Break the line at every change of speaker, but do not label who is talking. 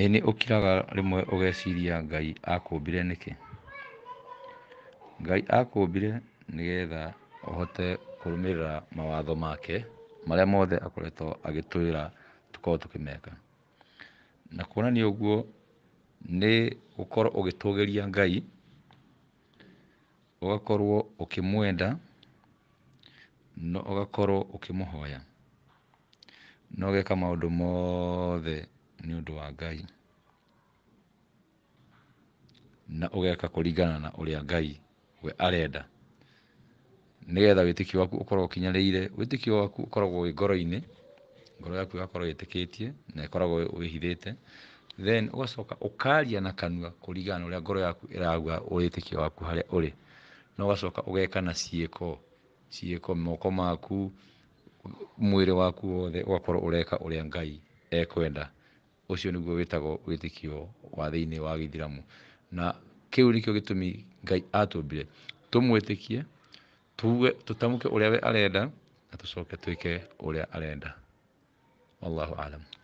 ĩĩ nĩ mwe rĩmwe ũgeciria Ngai akũmbire nĩkĩ?
Ngai akũmbire nĩgetha ũhote kũrũmĩrĩra mawatho make marĩa mothe akoretwo agĩtwĩra tũkorwo tũkĩmeka. Na kuonania ũguo nĩ gũkorwo ũgĩtũgĩria Ngai, ũgakorwo ũkĩmwenda na ũgakorwo ũkĩmũhoya, na ũgeka maũndũ mothe ũndũ wa Ngai na ũgeka kũringana na ũrĩa Ngai we arenda nĩgetha wĩtĩkio waku ũkorwo ũkinyanĩire wĩtĩkio waku ũkoragwo wĩ ngoro-inĩ ngoro yaku ĩgakorwo ĩtĩkĩtie na ĩkoragwo wĩhithĩte then ũgacoka ũkaria na kanua kũringana na ũrĩa ngoro yaku ĩragua wĩtĩkio waku harĩa ũrĩ na ũgacoka ũgeka na ciĩko ciĩko moko maku mwĩrĩ waku wothe ũgakorwo ũreka ũrĩa Ngai ekwenda ucio niguo witagwo witikio wa thini wa githiramu na kiu nikio gitumi ngai atumbire tumwitikie tuge tutamuke uria we arenda na tucoke twike uria arenda wallahu alam